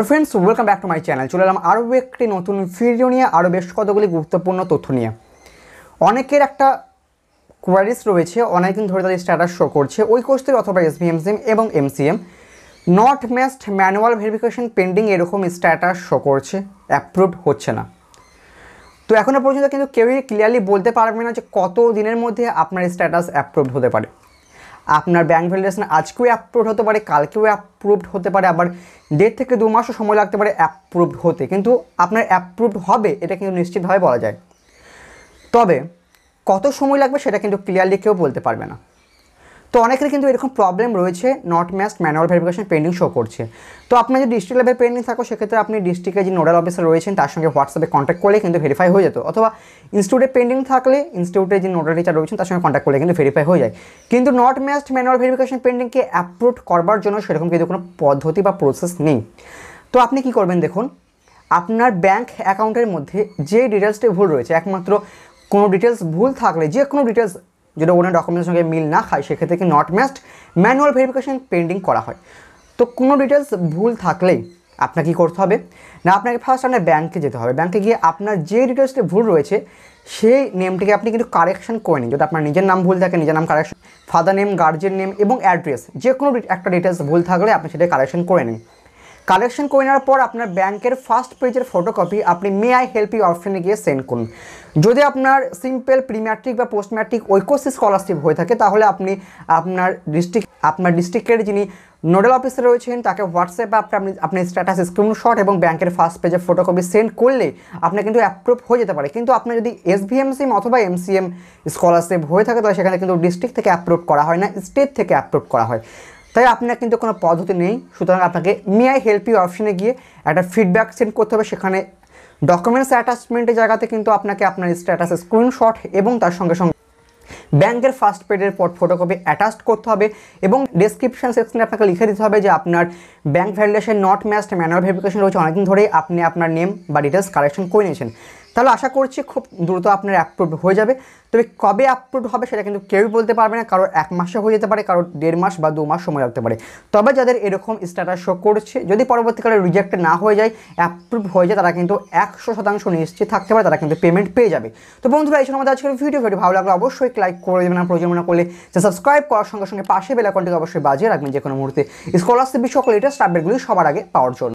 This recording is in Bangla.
hello friends welcome back to my channel চলে এলাম আরও একটি নতুন ভিডিও নিয়ে আরও বেশ কতগুলি গুরুত্বপূর্ণ তথ্য নিয়ে অনেকের একটা কোয়ারিস রয়েছে অনেকদিন ধরে তাদের স্ট্যাটাস শো করছে ওই কোর্সের অথবা এসবিএমসিএম এবং এমসিএম not matched manual verification pending এরকম স্ট্যাটাস শো করছে অ্যাপ্রুভড হচ্ছে না তো এখনও পর্যন্ত কিন্তু কেউই ক্লিয়ারলি বলতে পারবে না যে কত দিনের মধ্যে আপনার স্ট্যাটাস অ্যাপ্রুভড হতে পারে আপনার ব্যাঙ্ক ভ্যালিডেশন আজকেও অ্যাপ্রুভড হতে পারে কালকেও অ্যাপ্রুভড হতে পারে আবার দেড় থেকে দু মাসও সময় লাগতে পারে অ্যাপ্রুভড হতে কিন্তু আপনার অ্যাপ্রুভড হবে এটা কিন্তু নিশ্চিতভাবে বলা যায় তবে কত সময় লাগবে সেটা কিন্তু ক্লিয়ারলি কেউ বলতে পারবে না তো অনেকের কিন্তু এরকম প্রবলেম রয়েছে not matched manual verification pending show করছে তো আপনি যদি ডিস্ট্রিক্ট লেভেল পেন্ডিং থাকো সেক্ষেত্রে আপনি ডিস্ট্রিক্টে যে নোডাল অফিসার রয়েছেন তার সঙ্গে হোয়াটসঅ্যাপে কন্ট্যাক্ট করলে কিন্তু ভেরিফাই হয়ে যেত অথবা ইনস্টিটিউটে পেন্ডিং থাকলে ইনস্টিটিউটে যে নোডাল টিচার রয়েছেন তার সঙ্গে কন্ট্যাক্ট করলে কিন্তু ভেরিফাই হয়ে যায় কিন্তু নট ম্যাস্ট ম্যানুয়াল ভেরিফিকেশন পেন্ডিংকে অ্যাপ্রুভ করবার জন্য সেরকম কিন্তু কোনো পদ্ধতি বা প্রসেস নেই তো আপনি কি করবেন দেখুন আপনার ব্যাংক অ্যাকাউন্টের মধ্যে যে ডিটেলসটি ভুল রয়েছে একমাত্র কোনো ডিটেলস ভুল থাকলে যে কোনো ডিটেলস যদি ওনার ডকুমেন্টের সঙ্গে মিল না খায় সেক্ষেত্রে কি not matched manual verification pending করা হয় তো কোনো ডিটেলস ভুল থাকলেই আপনাকে কী করতে হবে না আপনাকে ফার্স্ট আপনার ব্যাংকে যেতে হবে ব্যাংকে গিয়ে আপনার যে ডিটেলসটি ভুল রয়েছে সেই নেমটিকে আপনি কিন্তু কারেকশন করে নিন যদি আপনার নিজের নাম ভুল থাকে নিজের নাম correction father name guardian name এবং অ্যাড্রেস যে কোনো একটা ডিটেলস ভুল থাকলে আপনি সেটা কারেকশন করে নিন কালেকশন করে নেওয়ার পর আপনার ব্যাংকের ফার্স্ট পেজের ফটোকপি আপনি মে আই হেল্প ইউ অপশনে গিয়ে সেন্ড করুন যদি আপনার সিম্পল প্রিম্যাট্রিক বা পোস্ট ম্যাট্রিক ঐকোসি স্কলারশিপ হয়ে থাকে তাহলে আপনি আপনার ডিস্ট্রিক্ট আপনার ডিস্ট্রিক্টের যিনি নোডাল অফিসার রয়েছেন তাকে হোয়াটসঅ্যাপে আপনি আপনি স্ট্যাটাস স্ক্রিনশট এবং ব্যাংকের ফার্স্ট পেজে ফটোকপি সেন্ড করলে আপনার কিন্তু অ্যাপ্রুভ হয়ে যেতে পারে কিন্তু আপনার যদি সিম অথবা এমসিএম স্কলারশিপ হয়ে থাকে তাহলে সেখানে কিন্তু ডিস্ট্রিক্ট থেকে অ্যাপ্রুভ করা হয় না স্টেট থেকে অ্যাপ্রুভ করা হয় তাই আপনার কিন্তু কোনো পদ্ধতি নেই সুতরাং আপনাকে আই হেল্প ইউ অপশনে গিয়ে একটা ফিডব্যাক সেন্ড করতে হবে সেখানে ডকুমেন্টস অ্যাটাচমেন্টের জায়গাতে কিন্তু আপনাকে আপনার স্ট্যাটাস স্ক্রিনশট এবং তার সঙ্গে সঙ্গে ব্যাংকের ফার্স্ট পেডের পর ফটোকপি অ্যাটাচ করতে হবে এবং ডেসক্রিপশন সেকশনে আপনাকে লিখে দিতে হবে যে আপনার bank validation not matched manual verification রয়েছে অনেকদিন ধরেই আপনি আপনার নেম বা ডিটেলস কালেকশন করে নিয়েছেন তাহলে আশা করছি খুব দ্রুত আপনার অ্যাপ্রুভ হয়ে যাবে তবে কবে অ্যাপ্রুভ হবে সেটা কিন্তু কেউই বলতে পারবে না কারোর এক মাসে হয়ে যেতে পারে কারোর দেড় মাস বা দু মাস সময় লাগতে পারে তবে যাদের এরকম স্ট্যাটাস শো করছে যদি পরবর্তীকালে রিজেক্ট না হয়ে যায় অ্যাপ্রুভ হয়ে যায় তারা কিন্তু একশো শতাংশ নিশ্চিত থাকতে পারে তারা কিন্তু পেমেন্ট পেয়ে যাবে তো বন্ধুরা এই সময় আমাদের আজকের ভিডিও ভিডিও ভালো লাগলে অবশ্যই লাইক করে দেবেন আর প্রয়োজন না করলে যে সাবস্ক্রাইব করার সঙ্গে সঙ্গে পাশে বেলাকনটিকে অবশ্যই বাজিয়ে রাখবেন যে কোনো মুহূর্তে স্কলারশিপ বিষয়ক লেটেস্ট আপডেটগুলি সবার আগে পাওয়ার জন্য